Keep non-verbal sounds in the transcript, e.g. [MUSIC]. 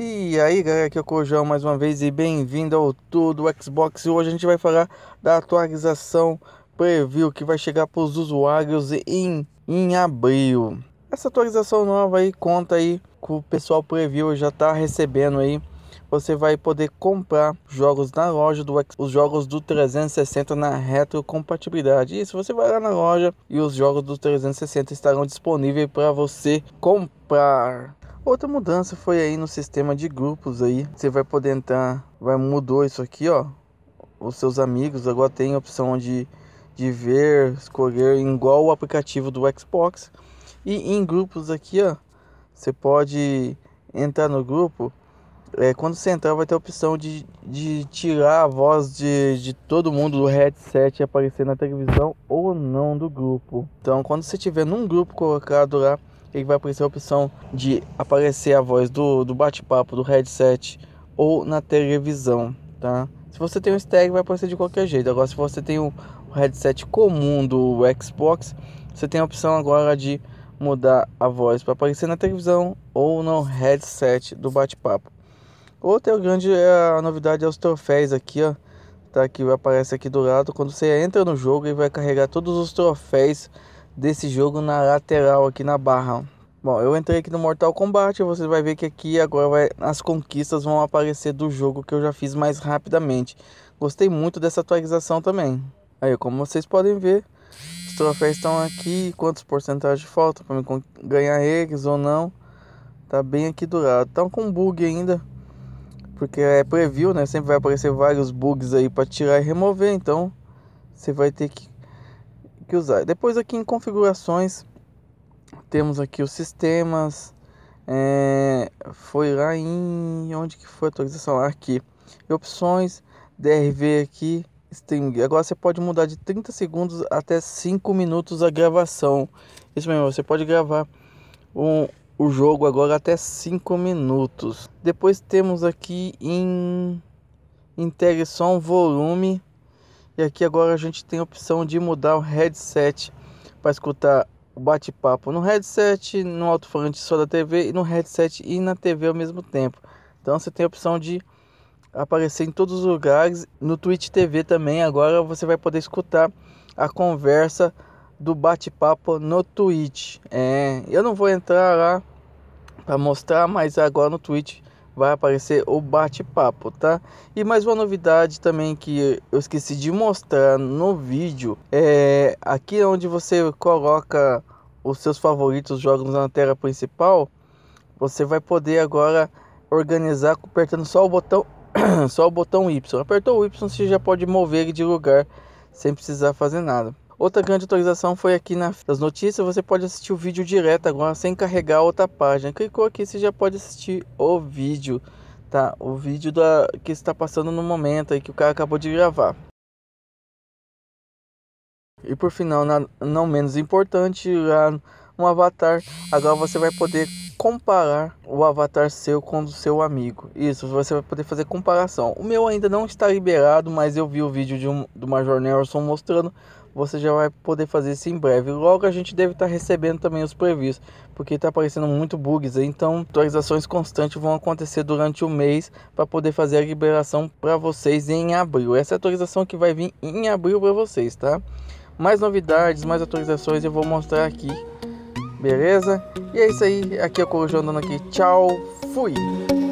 E aí galera, aqui é o Cojão mais uma vez e bem-vindo ao Tudo Xbox. E hoje a gente vai falar da atualização preview que vai chegar para os usuários em, em abril. Essa atualização nova aí conta aí com o pessoal preview já tá recebendo aí. Você vai poder comprar jogos na loja do os jogos do 360 na retrocompatibilidade. Isso você vai lá na loja e os jogos do 360 estarão disponíveis para você comprar. Outra mudança foi aí no sistema de grupos aí. Você vai poder entrar, vai mudou isso aqui, ó. Os seus amigos agora tem a opção de, de ver, escolher igual o aplicativo do Xbox. E em grupos aqui, ó, você pode entrar no grupo. É, quando você entrar, vai ter a opção de, de tirar a voz de, de todo mundo do headset aparecer na televisão ou não do grupo. Então, quando você estiver num grupo colocado lá, que vai aparecer a opção de aparecer a voz do, do bate-papo, do headset ou na televisão, tá? Se você tem um estéreo, vai aparecer de qualquer jeito. Agora, se você tem o um headset comum do Xbox, você tem a opção agora de mudar a voz para aparecer na televisão ou no headset do bate-papo. Outra grande é, a novidade é os troféus aqui, ó. Tá aqui, aparece aqui do lado. Quando você entra no jogo, ele vai carregar todos os troféus desse jogo na lateral aqui na barra. Bom, eu entrei aqui no Mortal Kombat, você vai ver que aqui agora vai, as conquistas vão aparecer do jogo que eu já fiz mais rapidamente. Gostei muito dessa atualização também. Aí, como vocês podem ver, os troféus estão aqui, quantos porcentagens falta para ganhar eles ou não. Tá bem aqui do lado. Tá com bug ainda, porque é preview, né? Sempre vai aparecer vários bugs aí para tirar e remover, então você vai ter que que usar. Depois aqui em configurações temos aqui os sistemas. É, foi lá em onde que foi a atualização aqui. Opções, DRV aqui, string. Agora você pode mudar de 30 segundos até 5 minutos a gravação. Isso mesmo, você pode gravar o o jogo agora até 5 minutos. Depois temos aqui em integração Volume e aqui agora a gente tem a opção de mudar o headset para escutar o bate-papo no headset, no alto-falante só da TV e no headset e na TV ao mesmo tempo. Então você tem a opção de aparecer em todos os lugares. No Twitch TV também agora você vai poder escutar a conversa do bate-papo no Twitch. É, eu não vou entrar lá para mostrar, mas agora no Twitch vai aparecer o bate-papo, tá? E mais uma novidade também que eu esqueci de mostrar no vídeo é aqui é onde você coloca os seus favoritos jogos na tela principal, você vai poder agora organizar apertando só o botão [COUGHS] só o botão Y. Apertou o Y, você já pode mover ele de lugar sem precisar fazer nada. Outra grande atualização foi aqui nas notícias, você pode assistir o vídeo direto agora, sem carregar outra página. Clicou aqui, você já pode assistir o vídeo, tá? O vídeo da, que está passando no momento aí, que o cara acabou de gravar. E por final, na, não menos importante, lá no avatar, agora você vai poder comparar o avatar seu com o seu amigo. Isso, você vai poder fazer comparação. O meu ainda não está liberado, mas eu vi o vídeo de um, do Major Nelson mostrando. Você já vai poder fazer isso em breve. Logo a gente deve estar tá recebendo também os previews, porque está aparecendo muito bugs. Então atualizações constantes vão acontecer durante o mês para poder fazer a liberação para vocês em abril. Essa é atualização que vai vir em abril para vocês, tá? Mais novidades, mais atualizações eu vou mostrar aqui Beleza? E é isso aí. Aqui é o Corujão dando aqui. Tchau. Fui.